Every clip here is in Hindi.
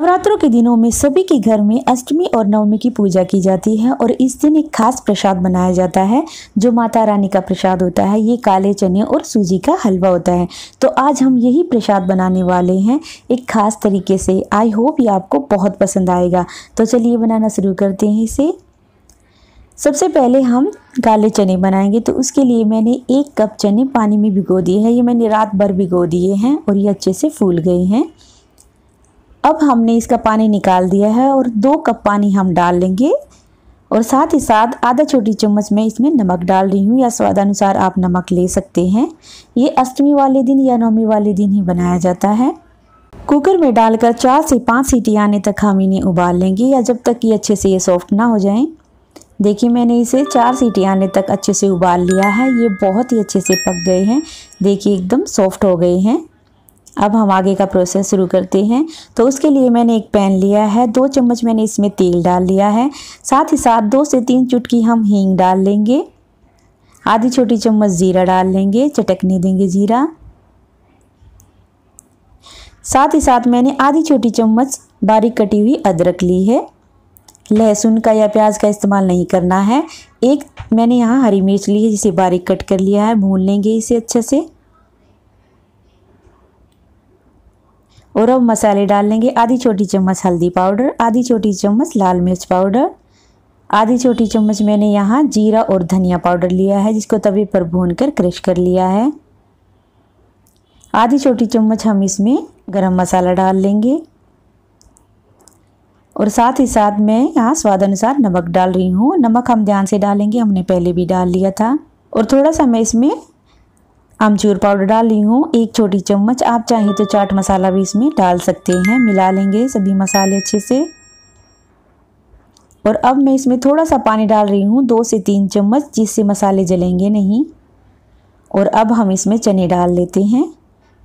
नवरात्रों के दिनों में सभी के घर में अष्टमी और नवमी की पूजा की जाती है और इस दिन एक खास प्रसाद बनाया जाता है जो माता रानी का प्रसाद होता है ये काले चने और सूजी का हलवा होता है तो आज हम यही प्रसाद बनाने वाले हैं एक खास तरीके से आई होप ये आपको बहुत पसंद आएगा तो चलिए बनाना शुरू करते हैं इसे सबसे पहले हम काले चने बनाएंगे तो उसके लिए मैंने एक कप चने पानी में भिगो दिए हैं ये मैंने रात भर भिगो दिए हैं और ये अच्छे से फूल गए हैं अब हमने इसका पानी निकाल दिया है और दो कप पानी हम डाल लेंगे और साथ ही साथ आधा छोटी चम्मच में इसमें नमक डाल रही हूँ या स्वादानुसार आप नमक ले सकते हैं ये अष्टमी वाले दिन या नवमी वाले दिन ही बनाया जाता है कुकर में डालकर चार से पाँच सीटी आने तक हम इन्हें उबाल लेंगे या जब तक ये अच्छे से ये सॉफ्ट ना हो जाएं देखिए मैंने इसे चार सीटी आने तक अच्छे से उबाल लिया है ये बहुत ही अच्छे से पक गए हैं देखिए एकदम सॉफ्ट हो गए हैं अब हम आगे का प्रोसेस शुरू करते हैं तो उसके लिए मैंने एक पैन लिया है दो चम्मच मैंने इसमें तेल डाल लिया है साथ ही साथ दो से तीन चुटकी हम हींग डाल लेंगे आधी छोटी चम्मच ज़ीरा डाल लेंगे चटकने देंगे ज़ीरा साथ ही साथ मैंने आधी छोटी चम्मच बारीक कटी हुई अदरक ली है लहसुन का या प्याज का इस्तेमाल नहीं करना है एक मैंने यहाँ हरी मिर्च ली है जिसे बारीक कट कर लिया है भून लेंगे इसे अच्छे से और अब मसाले डाल लेंगे आधी छोटी चम्मच हल्दी पाउडर आधी छोटी चम्मच लाल मिर्च पाउडर आधी छोटी चम्मच मैंने यहाँ जीरा और धनिया पाउडर लिया है जिसको तवे पर भून कर क्रश कर लिया है आधी छोटी चम्मच हम इसमें गरम मसाला डाल लेंगे और साथ ही साथ मैं यहाँ स्वाद अनुसार नमक डाल रही हूँ नमक हम ध्यान से डालेंगे हमने पहले भी डाल लिया था और थोड़ा सा मैं इसमें आमचूर पाउडर डाल रही हूँ एक छोटी चम्मच आप चाहें तो चाट मसाला भी इसमें डाल सकते हैं मिला लेंगे सभी मसाले अच्छे से और अब मैं इसमें थोड़ा सा पानी डाल रही हूँ दो से तीन चम्मच जिससे मसाले जलेंगे नहीं और अब हम इसमें चने डाल लेते हैं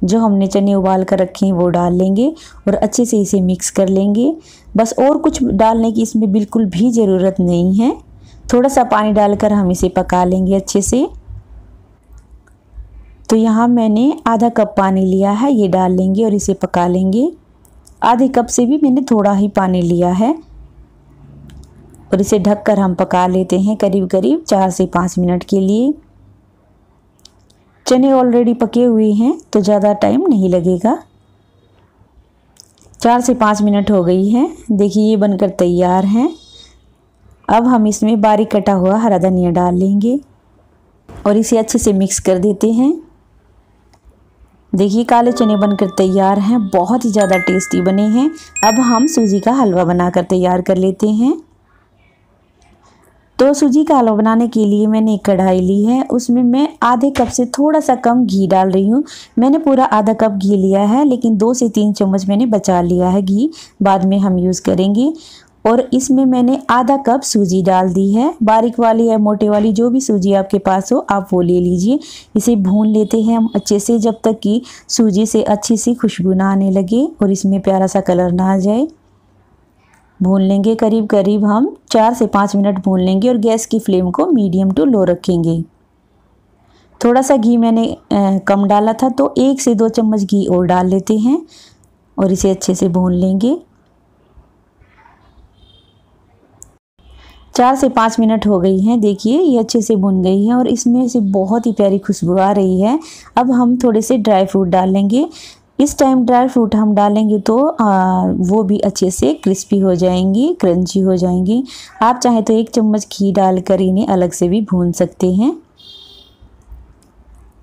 जो हमने चने उबाल कर रखे हैं वो डाल लेंगे और अच्छे से इसे मिक्स कर लेंगे बस और कुछ डालने की इसमें बिल्कुल भी ज़रूरत नहीं है थोड़ा सा पानी डालकर हम इसे पका लेंगे अच्छे से तो यहाँ मैंने आधा कप पानी लिया है ये डाल लेंगे और इसे पका लेंगे आधे कप से भी मैंने थोड़ा ही पानी लिया है और इसे ढककर हम पका लेते हैं करीब करीब चार से पाँच मिनट के लिए चने ऑलरेडी पके हुए हैं तो ज़्यादा टाइम नहीं लगेगा चार से पाँच मिनट हो गई है देखिए ये बनकर तैयार हैं अब हम इसमें बारीक कटा हुआ हरा धनिया डाल लेंगे और इसे अच्छे से मिक्स कर देते हैं देखिए काले चने बनकर तैयार हैं बहुत ही ज़्यादा टेस्टी बने हैं अब हम सूजी का हलवा बनाकर तैयार कर लेते हैं तो सूजी का हलवा बनाने के लिए मैंने एक कढ़ाई ली है उसमें मैं आधे कप से थोड़ा सा कम घी डाल रही हूँ मैंने पूरा आधा कप घी लिया है लेकिन दो से तीन चम्मच मैंने बचा लिया है घी बाद में हम यूज़ करेंगे और इसमें मैंने आधा कप सूजी डाल दी है बारीक वाली या मोटे वाली जो भी सूजी आपके पास हो आप वो ले लीजिए इसे भून लेते हैं हम अच्छे से जब तक कि सूजी से अच्छी सी खुशबू ना आने लगे और इसमें प्यारा सा कलर ना आ जाए भून लेंगे करीब करीब हम चार से पाँच मिनट भून लेंगे और गैस की फ्लेम को मीडियम टू लो रखेंगे थोड़ा सा घी मैंने कम डाला था तो एक से दो चम्मच घी और डाल लेते हैं और इसे अच्छे से भून लेंगे चार से पाँच मिनट हो गई हैं देखिए ये अच्छे से भुन गई है और इसमें से बहुत ही प्यारी खुशबू आ रही है अब हम थोड़े से ड्राई फ्रूट डालेंगे इस टाइम ड्राई फ्रूट हम डालेंगे तो आ, वो भी अच्छे से क्रिस्पी हो जाएंगी क्रंची हो जाएंगी आप चाहे तो एक चम्मच घी डालकर इन्हें अलग से भी भून सकते हैं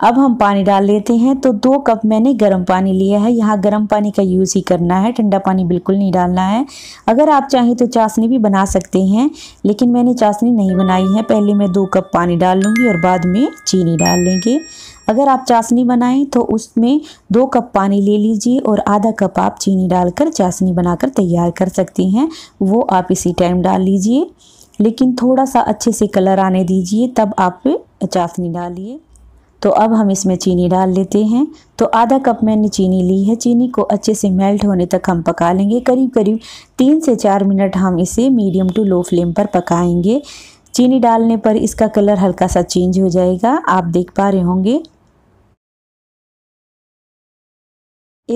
अब हम पानी डाल लेते हैं तो दो कप मैंने गर्म पानी लिया है यहाँ गर्म पानी का यूज़ ही करना है ठंडा पानी बिल्कुल नहीं डालना है अगर आप चाहें तो चाशनी भी बना सकते हैं लेकिन मैंने चाशनी नहीं बनाई है पहले मैं दो कप पानी डाल लूँगी और बाद में चीनी डाल लेंगे अगर आप चाशनी बनाएं तो उसमें दो कप पानी ले लीजिए और आधा कप आप चीनी डालकर चाशनी बनाकर तैयार कर सकती हैं वो आप इसी टाइम डाल लीजिए लेकिन थोड़ा सा अच्छे से कलर आने दीजिए तब आप चाशनी डालिए तो अब हम इसमें चीनी डाल लेते हैं तो आधा कप मैंने चीनी ली है चीनी को अच्छे से मेल्ट होने तक हम पका लेंगे करीब करीब तीन से चार मिनट हम इसे मीडियम टू लो फ्लेम पर पकाएंगे चीनी डालने पर इसका कलर हल्का सा चेंज हो जाएगा आप देख पा रहे होंगे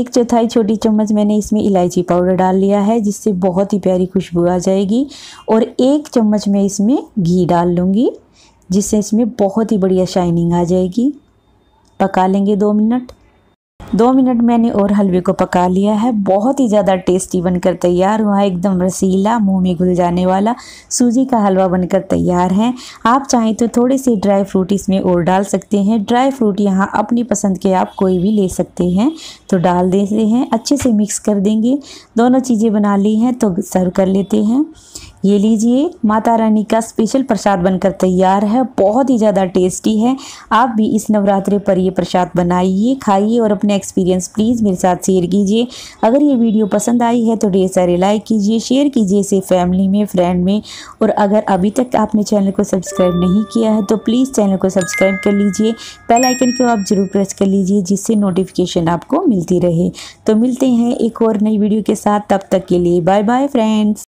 एक चौथाई छोटी चम्मच मैंने इसमें इलायची पाउडर डाल लिया है जिससे बहुत ही प्यारी खुशबू आ जाएगी और एक चम्मच मैं इसमें घी डाल लूँगी जिससे इसमें बहुत ही बढ़िया शाइनिंग आ जाएगी पका लेंगे दो मिनट दो मिनट मैंने और हलवे को पका लिया है बहुत ही ज़्यादा टेस्टी बनकर तैयार हुआ एकदम रसीला मुंह में घुल जाने वाला सूजी का हलवा बनकर तैयार है आप चाहें तो थोड़े से ड्राई फ्रूट इसमें और डाल सकते हैं ड्राई फ्रूट यहाँ अपनी पसंद के आप कोई भी ले सकते हैं तो डाल देते हैं अच्छे से मिक्स कर देंगे दोनों चीज़ें बना ली हैं तो सर्व कर लेते हैं ये लीजिए माता रानी का स्पेशल प्रसाद बनकर तैयार है बहुत ही ज़्यादा टेस्टी है आप भी इस नवरात्रि पर ये प्रसाद बनाइए खाइए और अपने एक्सपीरियंस प्लीज़ मेरे साथ शेयर कीजिए अगर ये वीडियो पसंद आई है तो ढेर सारे लाइक कीजिए शेयर कीजिए इसे फैमिली में फ्रेंड में और अगर अभी तक आपने चैनल को सब्सक्राइब नहीं किया है तो प्लीज़ चैनल को सब्सक्राइब कर लीजिए बेल आइकन को आप ज़रूर प्रेस कर लीजिए जिससे नोटिफिकेशन आपको मिलती रहे तो मिलते हैं एक और नई वीडियो के साथ तब तक के लिए बाय बाय फ्रेंड्स